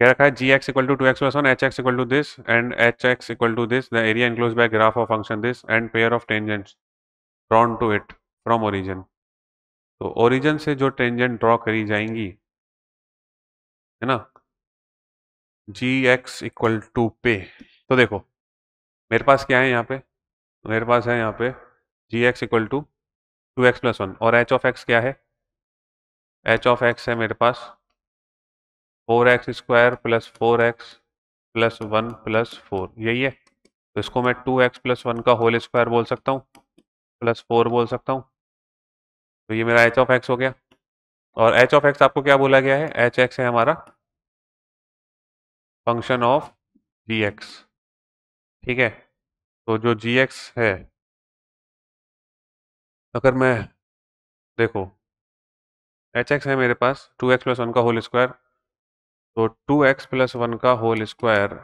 क्या रखा है g x equal to two x plus one h x equal to this and h x equal to this the area enclose by graph of function this and pair of tangents drawn to it from origin तो origin से जो tangent draw करी जाएंगी है ना जी x equal to पे तो देखो मेरे पास क्या है यहाँ पे मेरे पास है यहाँ पे g x equal to two x plus one और एच ऑफ एक्स क्या है एच ऑफ एक्स है मेरे पास four x square plus four x plus one plus four यही है तो इसको मैं टू एक्स प्लस वन का होल स्क्वायर बोल सकता हूँ प्लस फोर बोल सकता हूँ तो ये मेरा एच ऑफ एक्स हो गया और एच ऑफ एक्स आपको क्या बोला गया है एच एक्स है हमारा फंक्शन ऑफ जी एक्स ठीक है तो जो जी एक्स है अगर मैं देखो एच एक्स है मेरे पास टू एक्स प्लस वन का होल स्क्वायर तो टू एक्स प्लस वन का whole square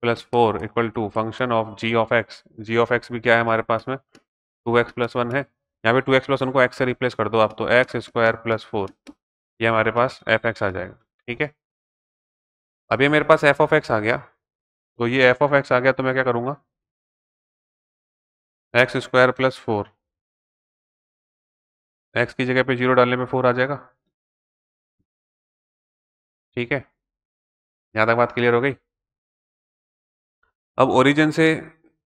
plus four equal to function of g of x g of x भी क्या है हमारे पास में टू एक्स प्लस वन है यहाँ पे टू एक्स प्लस वन को एक्स से रिप्लेस कर दो आप तो एक्स स्क्वायर प्लस फोर ये हमारे पास एफ एक्स आ जाएगा ठीक है अब ये मेरे पास एफ ऑफ एक्स आ गया तो ये एफ ऑफ एक्स आ गया तो मैं क्या करूँगा x square plus four x की जगह पे जीरो डालने पे फोर आ जाएगा ठीक है यहाँ तक बात क्लियर हो गई अब ओरिजिन से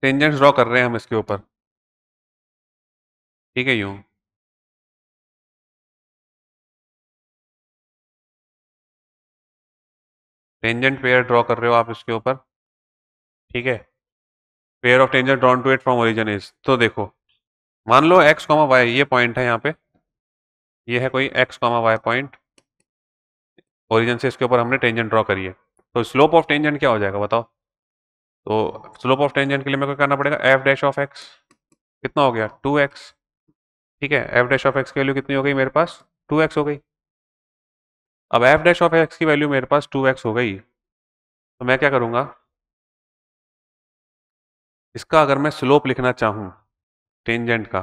टेंजेंट्स ड्रॉ कर रहे हैं हम इसके ऊपर ठीक है यूं टेंजेंट पेयर ड्रॉ कर रहे हो आप इसके ऊपर ठीक है pair of tangent drawn to it from origin is तो देखो मान लो एक्स कॉमा वाई ये पॉइंट है यहाँ पे ये है कोई x comma y point origin से इसके ऊपर हमने टेंजेंट ड्रॉ करी है तो स्लोप ऑफ टेंजेंट क्या हो जाएगा बताओ तो स्लोप ऑफ टेंजेंट के लिए मेरे को करना पड़ेगा एफ डैश ऑफ एक्स कितना हो गया टू एक्स ठीक है एफ डैश ऑफ एक्स की वैल्यू कितनी हो गई मेरे पास टू एक्स हो गई अब एफ डैश ऑफ एक्स की वैल्यू मेरे पास टू एक्स हो गई तो मैं क्या करूँगा इसका अगर मैं स्लोप लिखना चाहूँ टेंजेंट का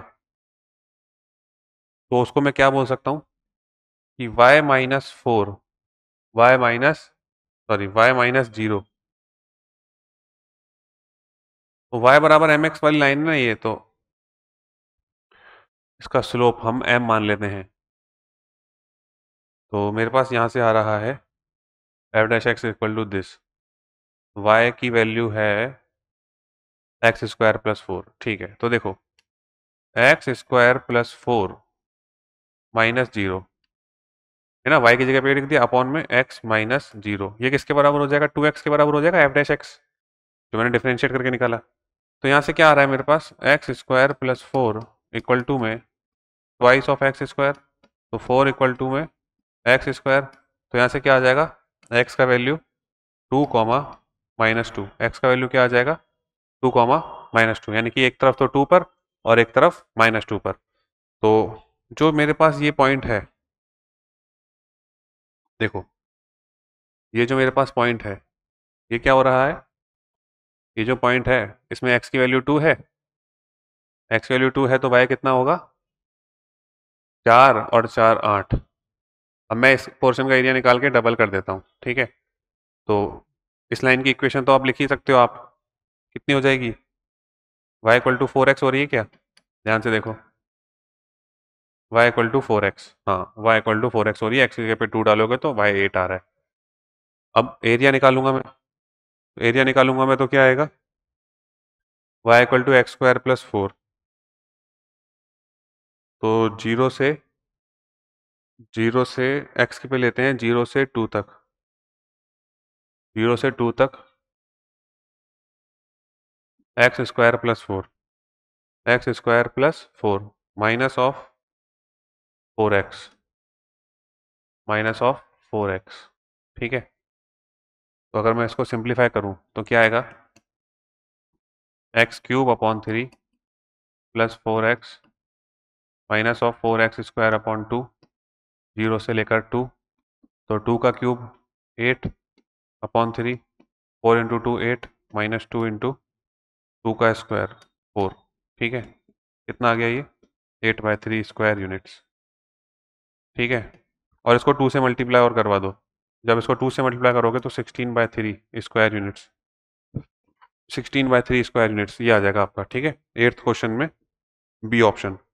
तो उसको मैं क्या बोल सकता हूँ कि y minus four y minus sorry y minus zero तो y बराबर एम एक्स वाली लाइन ना ये तो इसका स्लोप हम m मान लेते हैं तो मेरे पास यहाँ से आ रहा है f dash x equal to this y की वैल्यू है एक्स स्क्वायर प्लस फोर ठीक है तो देखो x square plus four minus zero है ना वाई की जगह पे लिख दिया अपॉन में एक्स माइनस जीरो ये किसके बराबर हो जाएगा टू एक्स के बराबर हो जाएगा एफ डैश एक्स जो मैंने डिफ्रेंशिएट करके निकाला तो यहाँ से क्या आ रहा है मेरे पास x square plus four equal to में ट्वाइस ऑफ एक्स स्क्वायर तो फोर इक्वल टू में एक्स स्क्वायर तो यहाँ से क्या आ जाएगा एक्स का value two comma minus two x का वैल्यू क्या आ जाएगा टू कॉमा माइनस टू यानी कि एक तरफ तो टू पर और एक तरफ माइनस टू पर तो जो मेरे पास ये पॉइंट है देखो ये जो मेरे पास पॉइंट है ये क्या हो रहा है ये जो पॉइंट है इसमें एक्स की वैल्यू टू है एक्स वैल्यू टू है तो वाई कितना होगा चार और चार आठ अब मैं इस पोर्शन का एरिया निकाल के डबल कर देता हूँ ठीक है तो इस लाइन की इक्वेशन तो आप लिख ही सकते हो आप कितनी हो जाएगी y equal to four x हो रही है क्या ध्यान से देखो y equal to four x हाँ y equal to four x हो रही है एक्स के पे टू डालोगे तो वाई एट आ रहा है अब एरिया निकालूंगा मैं एरिया निकालूंगा मैं तो क्या आएगा y equal to x square plus four तो जीरो से जीरो से एक्स के पे लेते हैं जीरो से टू तक जीरो से टू तक x square plus four x square plus four minus of four x minus of four x ठीक है तो अगर मैं इसको सिंप्लीफाई करूं तो क्या आएगा x cube upon three plus four x minus of four x square upon two zero से लेकर टू तो टू का cube eight upon three four into two eight minus two into two का स्क्वायर फोर ठीक है कितना आ गया ये eight by three square units ठीक है और इसको टू से मल्टीप्लाई और करवा दो जब इसको टू से मल्टीप्लाई करोगे तो sixteen by three square units sixteen by three square units ये आ जाएगा आपका ठीक है एट्थ क्वेश्चन में बी ऑप्शन